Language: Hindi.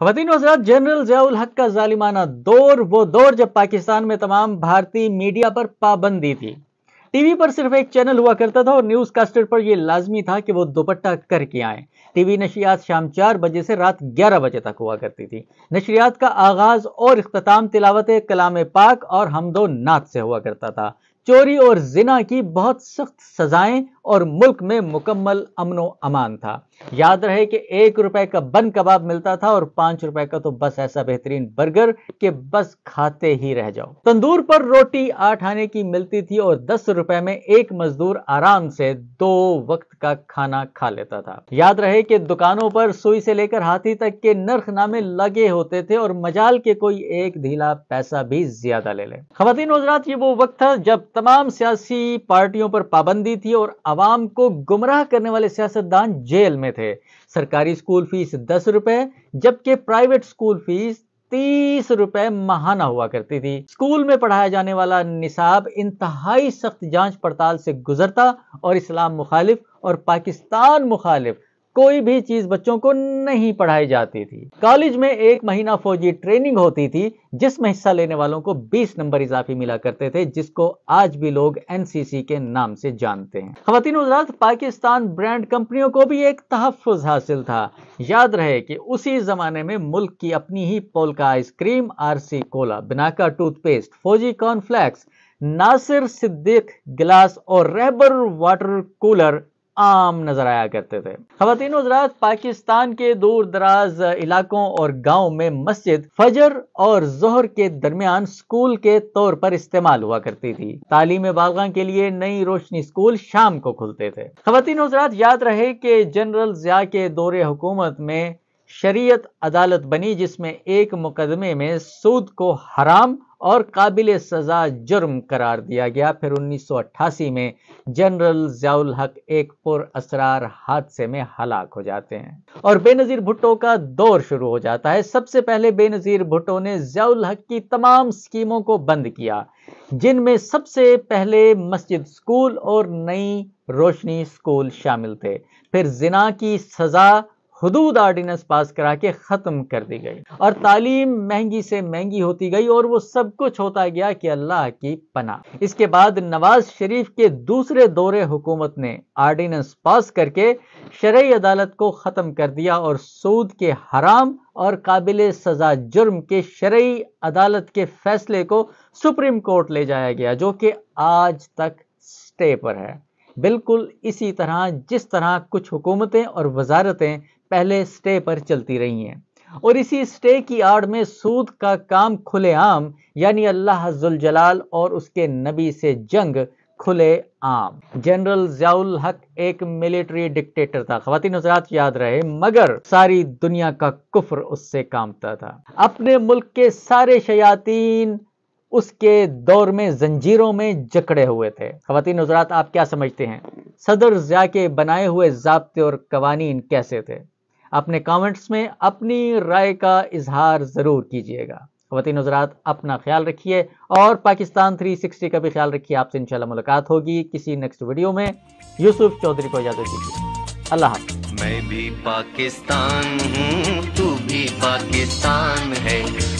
खातन वजरा जनरल जयाउल हक का जालिमाना दौर वो दौर जब पाकिस्तान में तमाम भारतीय मीडिया पर पाबंदी थी टीवी पर सिर्फ एक चैनल हुआ करता था और न्यूज कास्टर पर यह लाजमी था कि वो दोपट्टा करके आए टीवी नशियात शाम चार बजे से रात ग्यारह बजे तक हुआ करती थी नशरियात का आगाज और अख्ताम तिलावत कलाम पाक और हमदो नाथ से हुआ करता था चोरी और जिना की बहुत सख्त सजाएं और मुल्क में मुकम्मल अमनो अमान था याद रहे कि एक रुपए का बन कबाब मिलता था और पांच रुपए का तो बस ऐसा बेहतरीन बर्गर के बस खाते ही रह जाओ तंदूर पर रोटी आठ आने की मिलती थी और दस रुपए में एक मजदूर आराम से दो वक्त का खाना खा लेता था याद रहे कि दुकानों पर सुई से लेकर हाथी तक के नर्ख नामे लगे होते थे और मजाल के कोई एक ढीला पैसा भी ज्यादा ले ले खातिन हजरात ये वो वक्त था जब तमाम सियासी पार्टियों पर पाबंदी थी और आवाम को गुमराह करने वाले सियासतदान जेल में थे सरकारी स्कूल फीस दस रुपए जबकि प्राइवेट स्कूल फीस तीस रुपए महाना हुआ करती थी स्कूल में पढ़ाया जाने वाला निसाब इंतहाई सख्त जांच पड़ताल से गुजरता और इस्लाम मुखालिफ और पाकिस्तान मुखालिफ कोई भी चीज बच्चों को नहीं पढ़ाई जाती थी कॉलेज में एक महीना फौजी ट्रेनिंग होती थी जिसमें हिस्सा लेने वालों को 20 नंबर इजाफी मिला करते थे जिसको आज भी लोग एनसीसी के नाम से जानते हैं खातिन पाकिस्तान ब्रांड कंपनियों को भी एक तहफ़ हासिल था याद रहे कि उसी जमाने में मुल्क की अपनी ही पोलका आइसक्रीम सी कोला बिनाका टूथपेस्ट फौजी कॉर्नफ्लैक्स नासिर सिद्दीक गिलास और रेबर वाटर कूलर आम नजर आया करते थे खातन हजरात पाकिस्तान के दूर दराज इलाकों और गाँव में मस्जिद फजर और जहर के दरमियान स्कूल के तौर पर इस्तेमाल हुआ करती थी तालीम बागा के लिए नई रोशनी स्कूल शाम को खुलते थे खातन हजरात याद रहे कि जनरल जिया के दौरे हुकूमत में शरीयत अदालत बनी जिसमें एक मुकदमे में सूद को हराम और काबिल सज़ा जुर्म करार दिया गया फिर 1988 में जनरल जयाउल हक एक असरार हादसे में हलाक हो जाते हैं और बेनज़ीर भुट्टो का दौर शुरू हो जाता है सबसे पहले बेनज़ीर भुट्टो ने जयाउल हक की तमाम स्कीमों को बंद किया जिनमें सबसे पहले मस्जिद स्कूल और नई रोशनी स्कूल शामिल थे फिर जिना की सज़ा हदूद आर्डिनेंस पास करा के ख़त्म कर दी गई और तालीम महंगी से महंगी होती गई और वो सब कुछ होता गया कि अल्लाह की पना इसके बाद नवाज शरीफ के दूसरे दौरे हुकूमत ने आर्डिनेंस पास करके शरय अदालत को ख़त्म कर दिया और सूद के हराम और काबिल सजा जुर्म के शरय अदालत के फैसले को सुप्रीम कोर्ट ले जाया गया जो कि आज तक स्टे पर है बिल्कुल इसी तरह जिस तरह कुछ हुकूमतें और वजारतें पहले स्टे पर चलती रही हैं और इसी स्टे की आड़ में सूद का काम खुलेआम यानी अल्लाह जलाल और उसके नबी से जंग खुले आम जनरल जयाउल हक एक मिलिट्री डिक्टेटर था खातिन हजरात याद रहे मगर सारी दुनिया का कुफर उससे कामता था अपने मुल्क के सारे शयातीन उसके दौर में जंजीरों में जकड़े हुए थे खातिन हजरात आप क्या समझते हैं सदर जिया के बनाए हुए जबते और कवानीन कैसे थे अपने कमेंट्स में अपनी राय का इजहार ज़रूर कीजिएगा खवतिन हजरात अपना ख्याल रखिए और पाकिस्तान 360 का भी ख्याल रखिए आपसे इंशाल्लाह मुलाकात होगी किसी नेक्स्ट वीडियो में यूसुफ चौधरी को इजाज़त दीजिए अल्लाह मैं भी पाकिस्तान हूँ तू भी पाकिस्तान है